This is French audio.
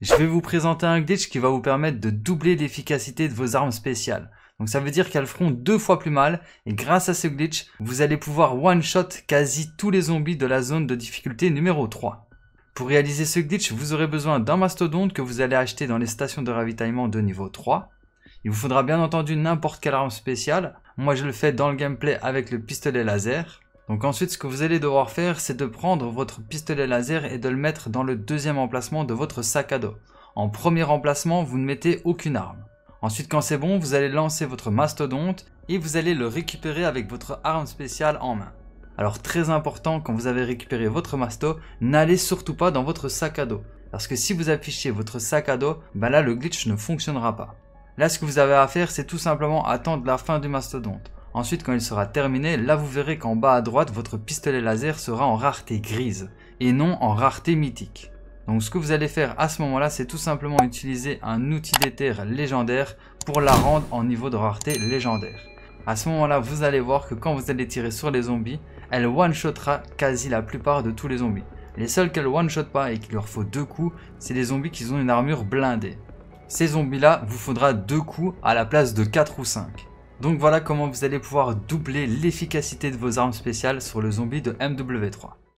je vais vous présenter un glitch qui va vous permettre de doubler l'efficacité de vos armes spéciales. Donc ça veut dire qu'elles feront deux fois plus mal et grâce à ce glitch, vous allez pouvoir one-shot quasi tous les zombies de la zone de difficulté numéro 3. Pour réaliser ce glitch, vous aurez besoin d'un mastodonte que vous allez acheter dans les stations de ravitaillement de niveau 3. Il vous faudra bien entendu n'importe quelle arme spéciale. Moi je le fais dans le gameplay avec le pistolet laser. Donc ensuite, ce que vous allez devoir faire, c'est de prendre votre pistolet laser et de le mettre dans le deuxième emplacement de votre sac à dos. En premier emplacement, vous ne mettez aucune arme. Ensuite, quand c'est bon, vous allez lancer votre mastodonte et vous allez le récupérer avec votre arme spéciale en main. Alors très important, quand vous avez récupéré votre masto, n'allez surtout pas dans votre sac à dos. Parce que si vous affichez votre sac à dos, bah là le glitch ne fonctionnera pas. Là ce que vous avez à faire c'est tout simplement attendre la fin du mastodonte. Ensuite, quand il sera terminé, là vous verrez qu'en bas à droite, votre pistolet laser sera en rareté grise et non en rareté mythique. Donc ce que vous allez faire à ce moment-là, c'est tout simplement utiliser un outil d'éther légendaire pour la rendre en niveau de rareté légendaire. À ce moment-là, vous allez voir que quand vous allez tirer sur les zombies, elle one shottera quasi la plupart de tous les zombies. Les seuls qu'elle one-shot pas et qu'il leur faut deux coups, c'est les zombies qui ont une armure blindée. Ces zombies-là, vous faudra deux coups à la place de 4 ou 5. Donc voilà comment vous allez pouvoir doubler l'efficacité de vos armes spéciales sur le zombie de MW3.